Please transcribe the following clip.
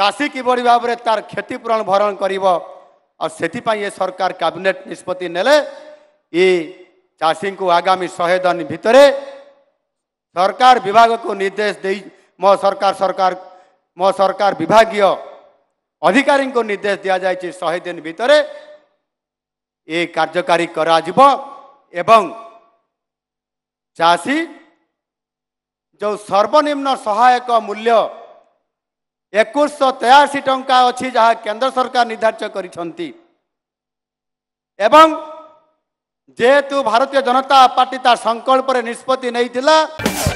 चासी कि भावना तार क्षतिर ये सरकार काबिनेट निष्पत्ति नेले यी चासीको आगामी दिन भित्र सरकार को निर्देश म सरकार विभागीय को निर्देश दिइदिन भित्र यी राषी जो सर्वनिम्न सहायक मूल्य ଏକୋଇଶଶହ ତେୟାଅଶୀ ଟଙ୍କା ଅଛି ଯାହା କେନ୍ଦ୍ର ସରକାର ନିର୍ଦ୍ଧାରିତ କରିଛନ୍ତି ଏବଂ ଯେହେତୁ ଭାରତୀୟ ଜନତା ପାର୍ଟି ତା ସଂକଳ୍ପରେ ନିଷ୍ପତ୍ତି ନେଇଥିଲା